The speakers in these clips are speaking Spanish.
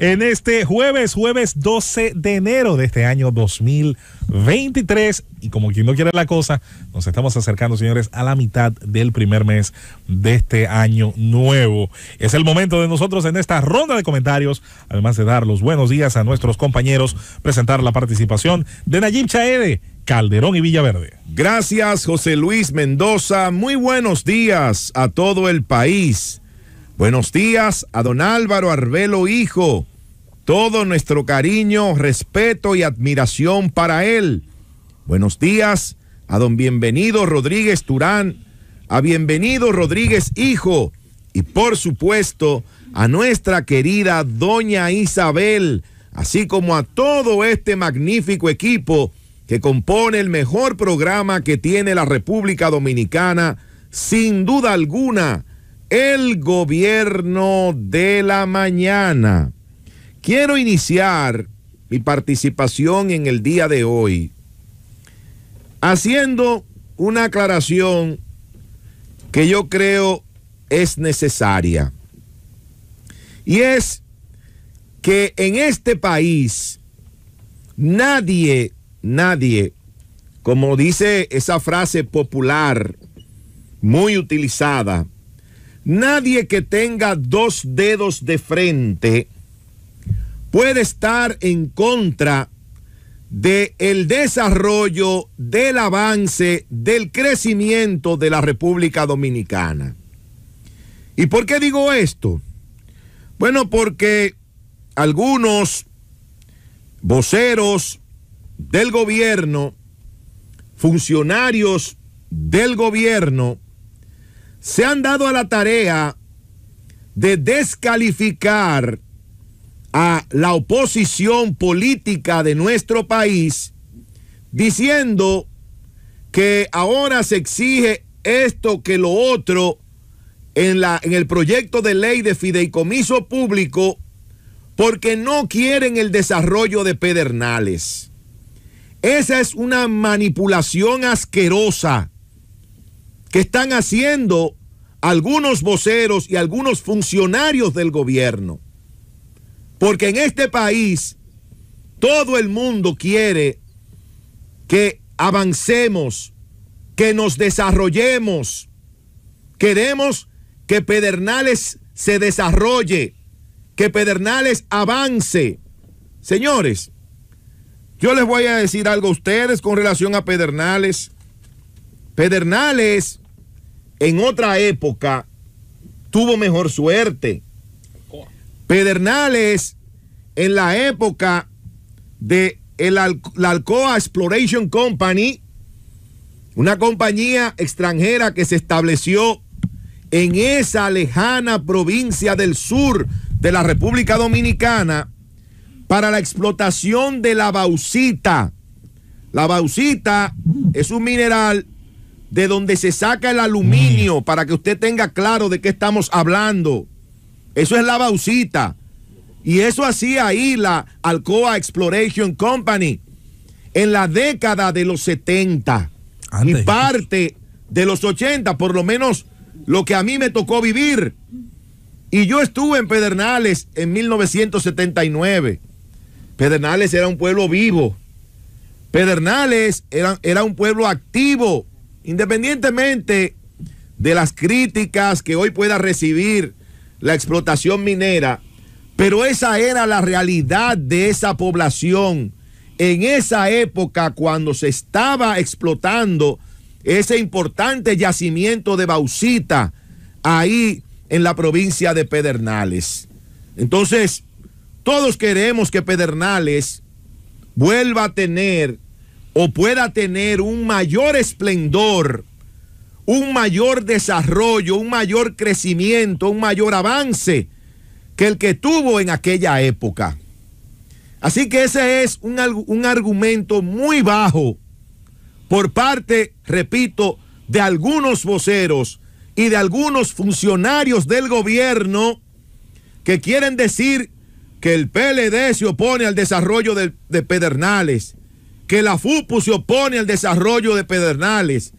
en este jueves, jueves 12 de enero de este año 2023. Y como quien no quiere la cosa, nos estamos acercando, señores, a la mitad del primer mes de este año nuevo. Es el momento de nosotros en esta ronda de comentarios, además de dar los buenos días a nuestros compañeros, presentar la participación de Nayib Chaede. Calderón y Villaverde. Gracias, José Luis Mendoza. Muy buenos días a todo el país. Buenos días a don Álvaro Arbelo Hijo, todo nuestro cariño, respeto y admiración para él. Buenos días a don Bienvenido Rodríguez Turán, a Bienvenido Rodríguez Hijo y por supuesto a nuestra querida doña Isabel, así como a todo este magnífico equipo que compone el mejor programa que tiene la República Dominicana, sin duda alguna, el gobierno de la mañana. Quiero iniciar mi participación en el día de hoy haciendo una aclaración que yo creo es necesaria. Y es que en este país nadie, nadie, como dice esa frase popular muy utilizada, nadie que tenga dos dedos de frente, puede estar en contra del el desarrollo, del avance, del crecimiento de la República Dominicana. ¿Y por qué digo esto? Bueno, porque algunos voceros del gobierno, funcionarios del gobierno, se han dado a la tarea de descalificar a la oposición política de nuestro país diciendo que ahora se exige esto que lo otro en, la, en el proyecto de ley de fideicomiso público porque no quieren el desarrollo de Pedernales. Esa es una manipulación asquerosa que están haciendo algunos voceros y algunos funcionarios del gobierno. Porque en este país todo el mundo quiere que avancemos, que nos desarrollemos. Queremos que Pedernales se desarrolle, que Pedernales avance. Señores, yo les voy a decir algo a ustedes con relación a Pedernales. Pedernales en otra época tuvo mejor suerte. Pedernales, en la época de la Alcoa Exploration Company, una compañía extranjera que se estableció en esa lejana provincia del sur de la República Dominicana para la explotación de la bauxita. La bauxita es un mineral de donde se saca el aluminio, mm. para que usted tenga claro de qué estamos hablando. Eso es la Bausita. Y eso hacía ahí la Alcoa Exploration Company en la década de los 70 y parte de los 80, por lo menos lo que a mí me tocó vivir. Y yo estuve en Pedernales en 1979. Pedernales era un pueblo vivo. Pedernales era, era un pueblo activo, independientemente de las críticas que hoy pueda recibir la explotación minera, pero esa era la realidad de esa población en esa época cuando se estaba explotando ese importante yacimiento de bauxita ahí en la provincia de Pedernales. Entonces, todos queremos que Pedernales vuelva a tener o pueda tener un mayor esplendor un mayor desarrollo, un mayor crecimiento, un mayor avance que el que tuvo en aquella época. Así que ese es un, argumento muy bajo por parte, repito, de algunos voceros y de algunos funcionarios del gobierno que quieren decir que el PLD se opone al desarrollo de, de Pedernales, que la FUPU se opone al desarrollo de Pedernales,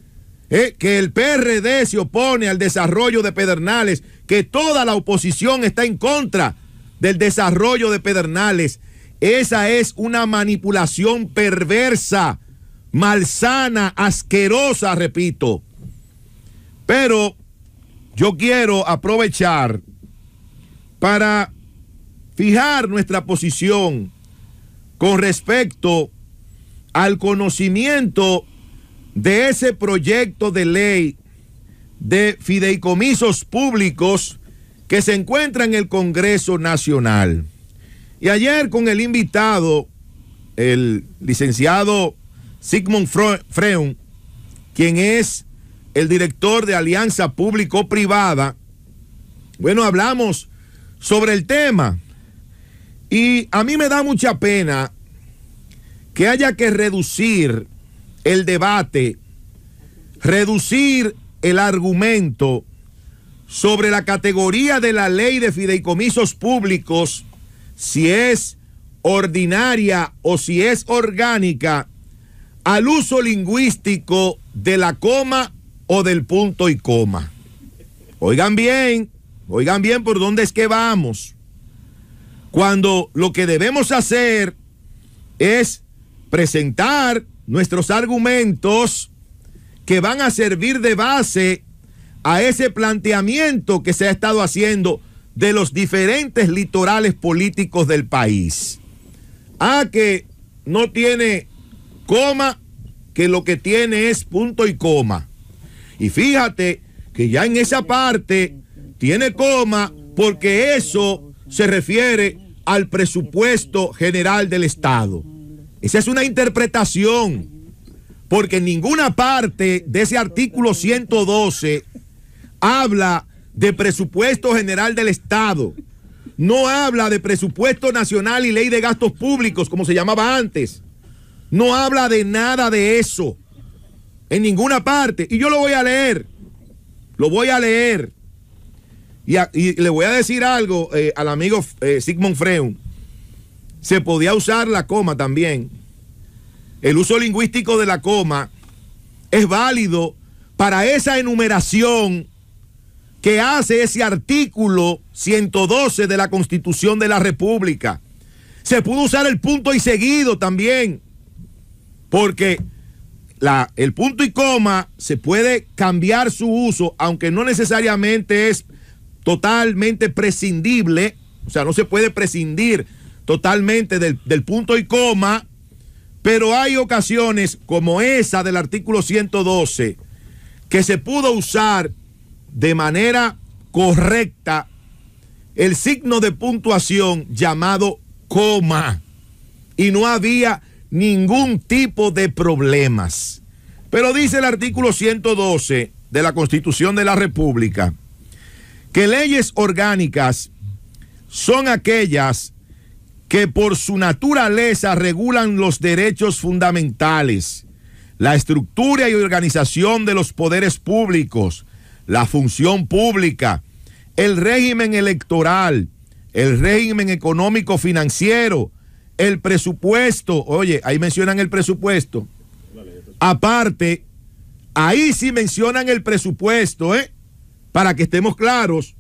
eh, que el PRD se opone al desarrollo de Pedernales, que toda la oposición está en contra del desarrollo de Pedernales. Esa es una manipulación perversa, malsana, asquerosa, repito. Pero yo quiero aprovechar para fijar nuestra posición con respecto al conocimiento de ese proyecto de ley de fideicomisos públicos que se encuentra en el Congreso Nacional. Y ayer con el invitado, el licenciado Sigmund Freun, quien es el director de Alianza Público-Privada, bueno, hablamos sobre el tema. Y a mí me da mucha pena que haya que reducir el debate, reducir el argumento sobre la categoría de la ley de fideicomisos públicos, si es ordinaria o si es orgánica, al uso lingüístico de la coma o del punto y coma. Oigan bien, oigan bien por dónde es que vamos. Cuando lo que debemos hacer es presentar nuestros argumentos que van a servir de base a ese planteamiento que se ha estado haciendo de los diferentes litorales políticos del país. A que no tiene coma, que lo que tiene es punto y coma. Y fíjate que ya en esa parte tiene coma porque eso se refiere al presupuesto general del Estado. Esa es una interpretación, porque en ninguna parte de ese artículo 112 habla de presupuesto general del Estado, no habla de presupuesto nacional y ley de gastos públicos, como se llamaba antes, no habla de nada de eso, en ninguna parte. Y yo lo voy a leer, lo voy a leer. Y, le voy a decir algo eh, al amigo eh, Sigmund Freund se podía usar la coma también. El uso lingüístico de la coma es válido para esa enumeración que hace ese artículo 112 de la Constitución de la República. Se pudo usar el punto y seguido también, porque el punto y coma se puede cambiar su uso, aunque no necesariamente es totalmente prescindible, o sea, no se puede prescindir totalmente del, punto y coma, pero hay ocasiones como esa del artículo 112 que se pudo usar de manera correcta el signo de puntuación llamado coma y no había ningún tipo de problemas. Pero dice el artículo 112 de la Constitución de la República que leyes orgánicas son aquellas que por su naturaleza regulan los derechos fundamentales, la estructura y organización de los poderes públicos, la función pública, el régimen electoral, el régimen económico financiero, el presupuesto, oye, ahí mencionan el presupuesto. Aparte, ahí sí mencionan el presupuesto, ¿eh? Para que estemos claros.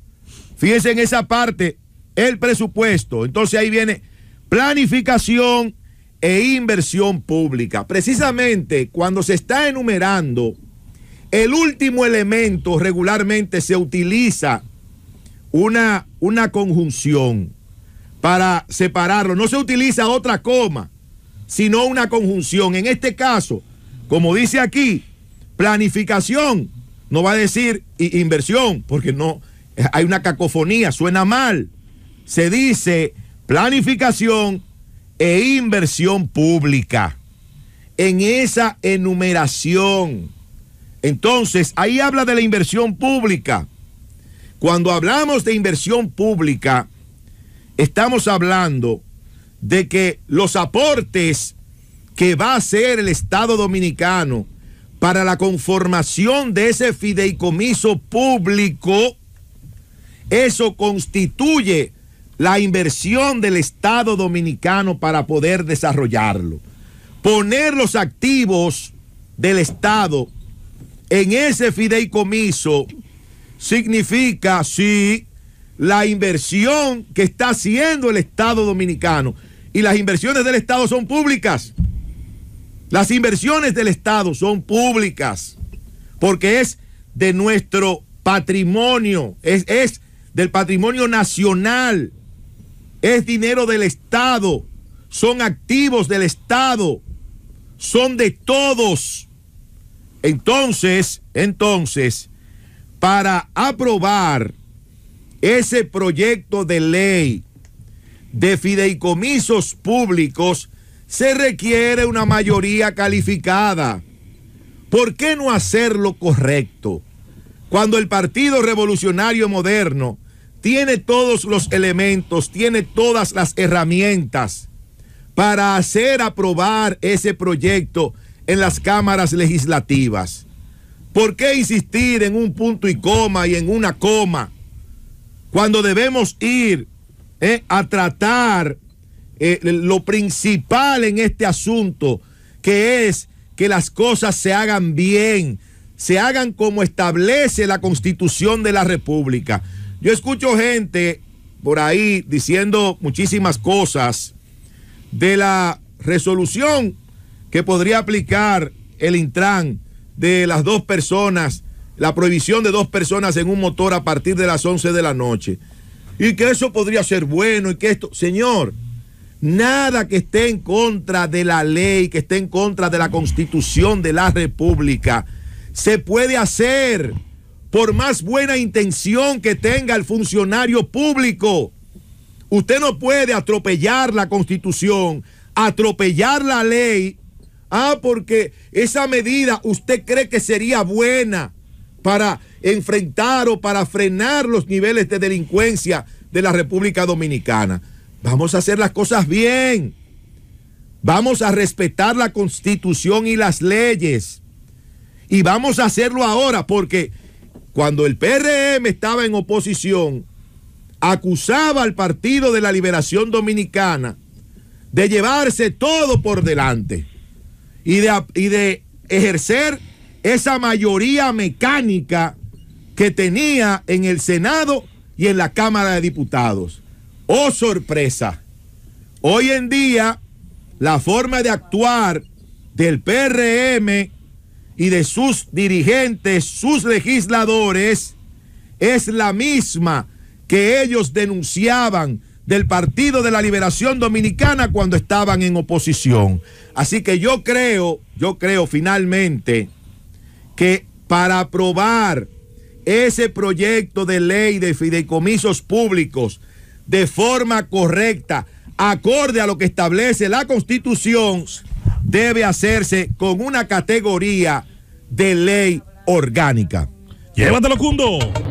Fíjense en esa parte, el presupuesto. Entonces ahí viene planificación e inversión pública. Precisamente cuando se está enumerando, el último elemento regularmente se utiliza una, una conjunción para separarlo. No se utiliza otra coma, sino una conjunción. En este caso, como dice aquí, planificación, no va a decir inversión, porque no, hay una cacofonía, suena mal. Se dice planificación e inversión pública. En esa enumeración. Entonces, ahí habla de la inversión pública. Cuando hablamos de inversión pública, estamos hablando de que los aportes que va a hacer el Estado Dominicano para la conformación de ese fideicomiso público, eso constituye la inversión del Estado dominicano para poder desarrollarlo. Poner los activos del Estado en ese fideicomiso significa, sí, la inversión que está haciendo el Estado dominicano. Y las inversiones del Estado son públicas. Las inversiones del Estado son públicas porque es de nuestro patrimonio, es, es del patrimonio nacional es dinero del Estado, son activos del Estado, son de todos. Entonces, entonces, para aprobar ese proyecto de ley de fideicomisos públicos se requiere una mayoría calificada. ¿Por qué no hacer lo correcto? Cuando el Partido Revolucionario Moderno tiene todos los elementos, tiene todas las herramientas para hacer aprobar ese proyecto en las cámaras legislativas. ¿Por qué insistir en un punto y coma y en una coma cuando debemos ir eh, a tratar eh, lo principal en este asunto, que es que las cosas se hagan bien, se hagan como establece la constitución de la República? Yo escucho gente por ahí diciendo muchísimas cosas de la resolución que podría aplicar el Intran de las dos personas, la prohibición de dos personas en un motor a partir de las 11 de la noche. Y que eso podría ser bueno y que esto, señor, nada que esté en contra de la ley, que esté en contra de la constitución de la República, se puede hacer por más buena intención que tenga el funcionario público. Usted no puede atropellar la constitución, atropellar la ley. Ah, porque esa medida usted cree que sería buena para enfrentar o para frenar los niveles de delincuencia de la República Dominicana. Vamos a hacer las cosas bien. Vamos a respetar la constitución y las leyes. Y vamos a hacerlo ahora porque cuando el PRM estaba en oposición, acusaba al Partido de la Liberación Dominicana de llevarse todo por delante y de, ejercer esa mayoría mecánica que tenía en el Senado y en la Cámara de Diputados. ¡Oh, sorpresa! Hoy en día, la forma de actuar del PRM y de sus dirigentes, sus legisladores, es la misma que ellos denunciaban del Partido de la Liberación Dominicana cuando estaban en oposición. Así que yo creo, yo creo finalmente que para aprobar ese proyecto de ley de fideicomisos públicos de forma correcta, acorde a lo que establece la Constitución, debe hacerse con una categoría de ley orgánica. Llévatelo, Cundo.